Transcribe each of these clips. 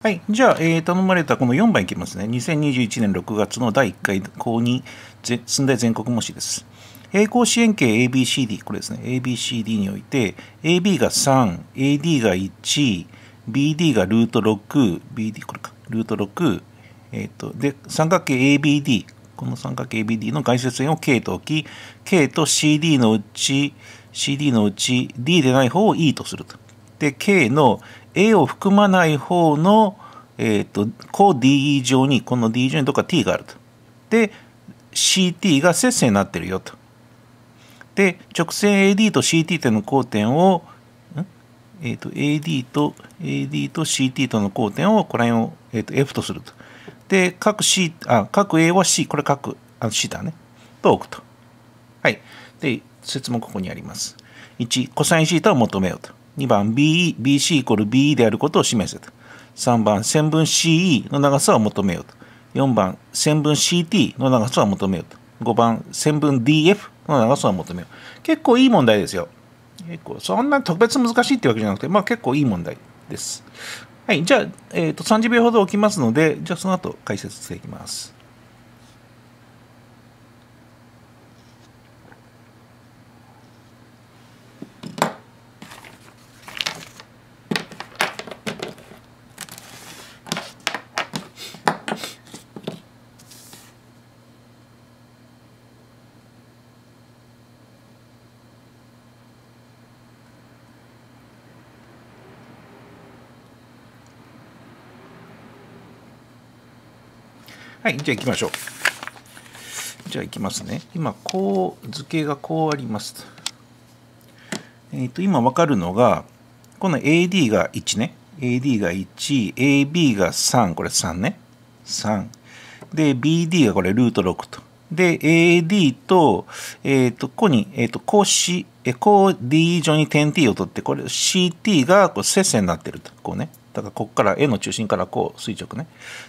はい。じゃあ、えー、頼まれたこの4番いきますね。2021年6月の第1回公認、寸大全国模試です。平行四辺形 ABCD、これですね。ABCD において、AB が3、AD が1、BD がルート6、BD、これか、ルート6、えっ、ー、と、で、三角形 ABD、この三角形 ABD の外接線を K と置き、K と CD のうち、CD のうち D でない方を E とすると。で、K の A を含まない方の、えーと、高 DE 上にこの DE 上にどっか T があると。で CT が接線になってるよと。で直線 AD と CT との交点をえーと、AD と AD と CT との交点をこの辺を、えー、と F とすると。で各 C あ各 A は C これ各あ C だねと置くと。はい。で説もここにあります。1コサインシーを求めようと。2番 BE、BC イコール BE であることを示せと。3番、線分 CE の長さを求めようと。4番、線分 CT の長さを求めようと。5番、線分 DF の長さを求めよう。結構いい問題ですよ。結構、そんな特別難しいってわけじゃなくて、まあ結構いい問題です。はい、じゃあ、えーと、と30秒ほど置きますので、じゃあその後解説していきます。はいじゃあ行きましょうじゃあ行きますね今こう図形がこうありますえっ、ー、と今分かるのがこの AD が1ね AD が 1AB が3これ3ね3で BD がこれルート6とで AD と,、えっ、ー、とここに、えっ、ー、とこう C こう D 以上に点 T を取ってこれ CT がこう接線になってるとこうねだからここから A の中心からこう垂直ね。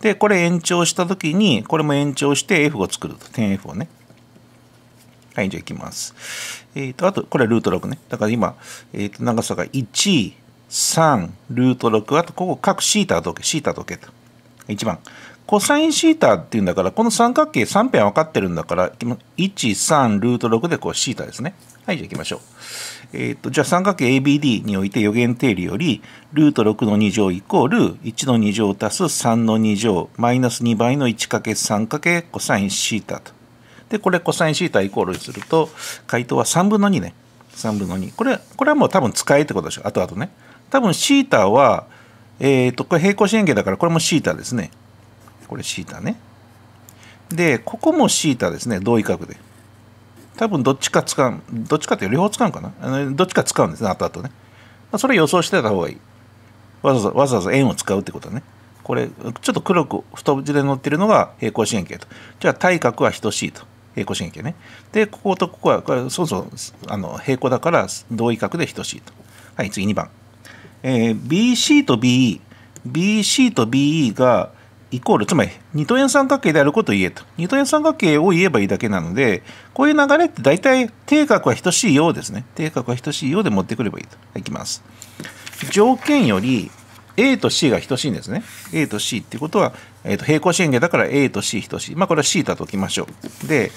で、これ延長したときに、これも延長して F を作ると。点 F をね。はい、じゃあいきます。えっ、ー、と、あと、これルート6ね。だから今、えっ、ー、と、長さが1、3、ルート6。あと、ここ、各シータはどけ、シータどけと。1番。コサインシータっていうんだから、この三角形3辺分かってるんだから、1、3、ルート6でこうシータですね。はい、じゃあ行きましょう。えっ、と、じゃあ三角形 ABD において予言定理より、ルート6の2乗イコール、1の2乗足す3の2乗、マイナス2倍の 1×3× コサインシータと。で、これコサインシータイコールにすると、回答は3分の2ね。3分の2。これ、これはもう多分使えってことでしょ。後とね。多分シータは、えっ、と、これ平行四辺形だから、これもシータですね。これシータね。で、ここもシータですね、同位角で。多分どっちか使う、どっちかって両方使うかなあのどっちか使うんですね、後々ね。それ予想してた方がいい。わざわざ、わざわざ円を使うってことね。これ、ちょっと黒く太字で載ってるのが平行四辺形と。じゃあ、対角は等しいと。平行四辺形ね。で、こことここは、これそもそもあの平行だから同位角で等しいと。はい、次2番。えー、BC と BE。BC と BE が、イコール、つまり二等円三角形であることを言えと。二等円三角形を言えばいいだけなので、こういう流れって大体定格は等しいようですね。定格は等しいようで持ってくればいいと。いきます。条件より A と C が等しいんですね。A と C ってことは、えー、と平行四辺形だから A と C 等しい。まあこれは θ と置きましょう。で、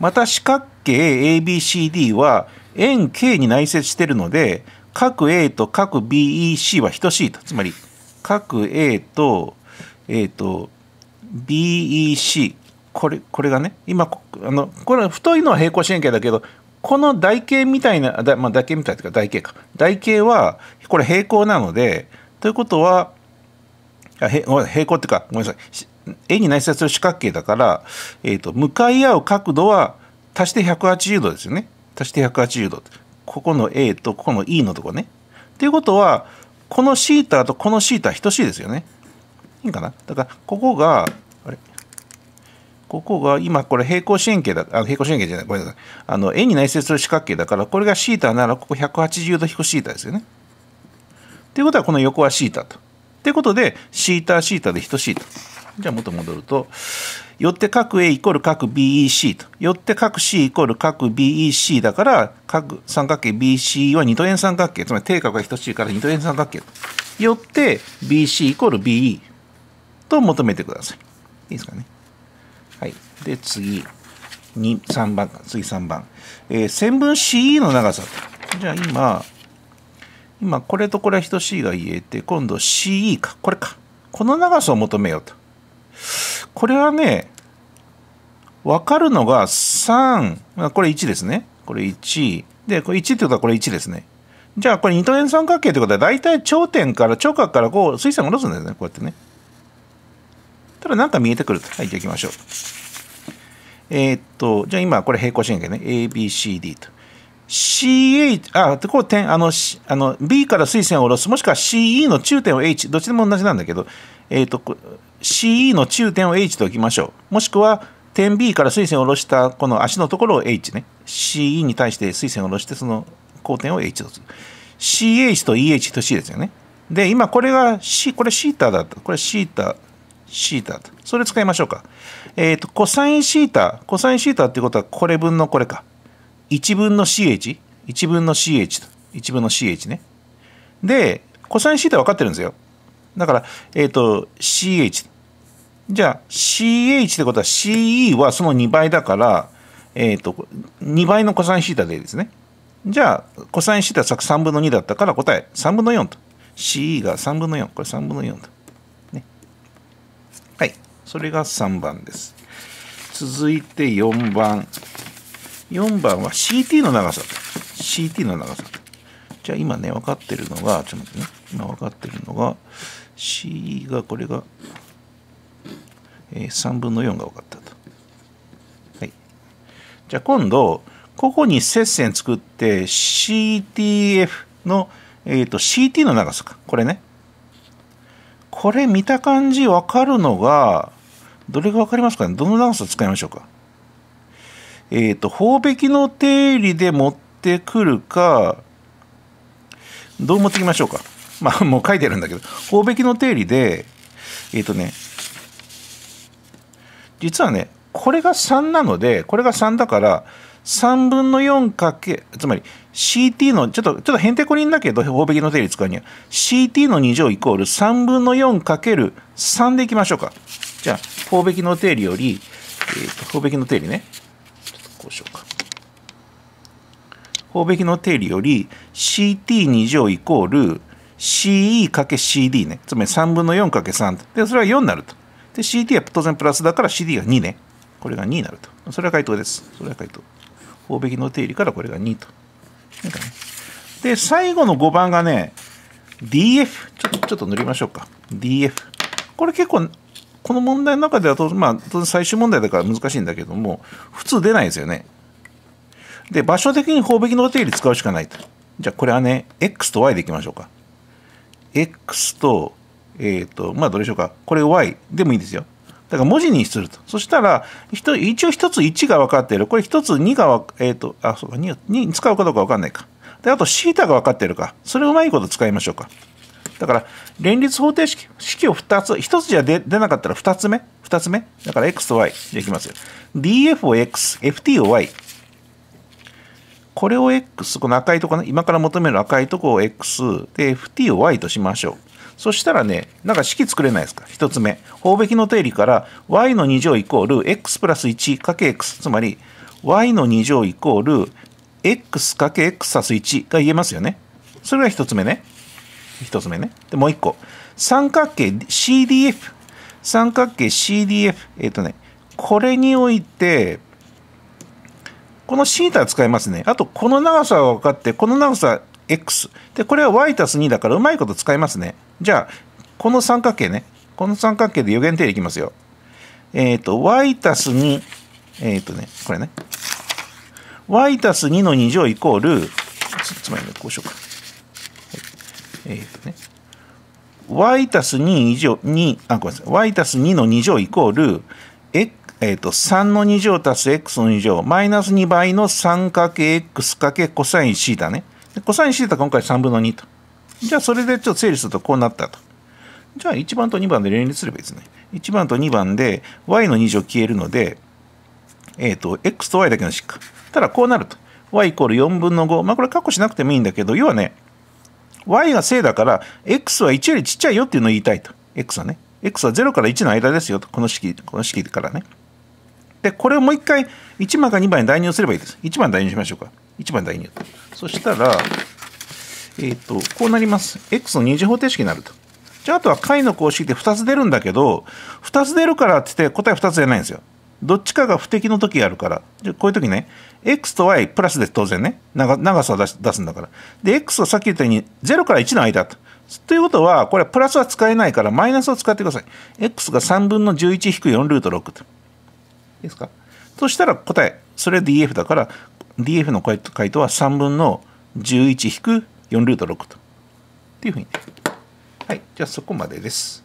また四角形 ABCD は円 K に内接しているので、角 A と角 BEC は等しいと。つまり、角 A とえっ、ー、と、BEC。これ、これがね、今、あの、これ太いのは平行四辺形だけど、この台形みたいな、だまあ、台形みたいというか台形か。台形は、これ平行なので、ということは、あ平行っていうか、ごめんなさい。円に内接する四角形だから、えっ、ー、と、向かい合う角度は足して180度ですよね。足して180度。ここの A とここの E のとこね。ということは、この θ とこの θ 等しいですよね。いいかなだから、ここが、あれここが、今これ平行四辺形だ、あ、平行四辺形じゃない、ごめんなさい。あの、円に内接する四角形だから、これがシータなら、ここ180度引くシータですよね。ということは、この横はシータと。ていうことで、シータシータで等しいとじゃあ元戻ると、よって角 A イコール角 BEC と。よって角 C イコール角 BEC だから、角三角形 BC は二等円三角形。つまり定角が等しいから二等円三角形。よって BC イコール BE。と求めてください。いいですかね。はい。で、次、3番か。次3番。えー、線分 CE の長さ。じゃあ今、今これとこれは等しいが言えて、今度 CE か。これか。この長さを求めようと。これはね、わかるのが3、これ1ですね。これ1。で、これ1ってことはこれ1ですね。じゃあこれ二等辺三角形ってことは大体頂点から頂角からこう水線を下ろすんですね。こうやってね。ただなんか見えてくると。はい、じゃあ行きましょう。えー、っと、じゃあ今これ平行四辺形ね。ABCD と。CH、あ、こう点、あの、あの、B から垂線を下ろす、もしくは CE の中点を H、どっちでも同じなんだけど、えっ、と、CE の中点を H と置きましょう。もしくは、点 B から垂線を下ろしたこの足のところを H ね。CE に対して垂線を下ろして、その交点を H とする。CH と EH と C ですよね。で、今これが C、これ θ だった。これ θ、シータと。それ使いましょうか。えっ、ー、と、コサインシータ。コサインシータってことは、これ分のこれか。1分の CH。1分の CH と。1分の CH ね。で、コサインシータ分かってるんですよ。だから、えっ、ー、と、CH。じゃあ、CH ってことは CE はその2倍だから、えっ、ー、と、2倍のコサインシータでですね。じゃあ、コサインシータは3分の2だったから答え3分の4と。CE が3分の4。これ3分の4と。それが3番です続いて4番4番は CT の長さ CT の長さじゃあ今ね分かってるのがちょっと待ってね今分かってるのが C がこれが、えー、3分の4が分かったとはいじゃあ今度ここに接線作って CTF の、えーと、と CT の長さかこれねこれ見た感じ分かるのがどれがわかりますかねどの長さ使いましょうかえっ、ー、と、法壁の定理で持ってくるか、どう持ってきましょうかまあ、もう書いてあるんだけど、法壁の定理で、えっ、ー、とね、実はね、これが3なので、これが3だから、3分の4かけ、つまり CT の、ちょっと、ちょっとへんてこりんだけど、方壁の定理使うには、CT の2乗イコール3分の4かける3でいきましょうか。じゃあ、法べきの定理より、えーと、方べきの定理ね。ちょっとこうしようか。方べきの定理より CT2 乗イコール CE×CD ね。つまり3分の 4×3。で、それは4になると。で、CT は当然プラスだから CD が2ね。これが2になると。それは回答です。それは回答。法べきの定理からこれが2と。で、最後の5番がね、DF。ちょっと、ちょっと塗りましょうか。DF。これ結構この問題の中ではまあ、当然最終問題だから難しいんだけども、普通出ないですよね。で、場所的に方べきの定理使うしかないと。じゃあ、これはね、x と y でいきましょうか。x と、えっ、ー、と、まあ、どれでしょうか。これ y でもいいですよ。だから文字にすると。そしたら、一応一つ1が分かっている。これ一つ2が、えっ、ー、と、あ、そうか、2, 2使うかどうか分かんないか。で、あと、θ が分かっているか。それをうまいこと使いましょうか。だから連立方程式式を2つ1つじゃ出なかったら2つ目2つ目だから x と y できますよ df を xft を y これを x この赤いとこね今から求める赤いとこを x で ft を y としましょうそしたらね、なんか式作れないですか ?1 つ目。方べきの定理から y の2乗イコール x プラス 1×x。つまり y の2乗イコール x×x 足す1が言えますよね。それが1つ目ね。一つ目ね。で、もう一個。三角形 CDF。三角形 CDF。えっ、ー、とね、これにおいて、このシータ使いますね。あと、この長さは分かって、この長さ x。で、これは y たす2だから、うまいこと使いますね。じゃあ、この三角形ね。この三角形で余言定理いきますよ。えっ、ー、と、y たす2。えっ、ー、とね、これね。y たす2の2乗イコール、つまりね、こうしようか。えー、っ、とね y たす2以上2あごめんなさい y たす2の2乗イコール、えー、と3の2乗足す x の2乗マイナス2倍の 3×x× コサインシータねコサインシータ今回3分の2とじゃあそれでちょっと整理するとこうなったとじゃあ1番と2番で連立すればいいですね1番と2番で y の2乗消えるのでえっ、ー、と x と y だけの式かただこうなると y イコール4分の5まあこれ括弧しなくてもいいんだけど要はね y が正だから x は1よりちっちゃいよっていうのを言いたいと。x はね。x は0から1の間ですよと。この式、この式からね。で、これをもう一回1番か2番に代入すればいいです。1番代入しましょうか。1番代入。そしたら、えっ、ー、と、こうなります。x の二次方程式になると。じゃあ、あとは解の公式で2つ出るんだけど、2つ出るからって言って答え2つ出ないんですよ。どっちかが不適の時あるからこういう時ね x と y プラスで当然ね長長さを出すんだからで x はさっき言ったように0から1の間と。ということは、これプラスは使えないから、マイナスを使ってください。x が3分の11引く4ルート6と。いいですかそしたら答え、それ df だから、df の回答は3分の11引く4ルート6と。っていうふうに。はい。じゃあそこまでです。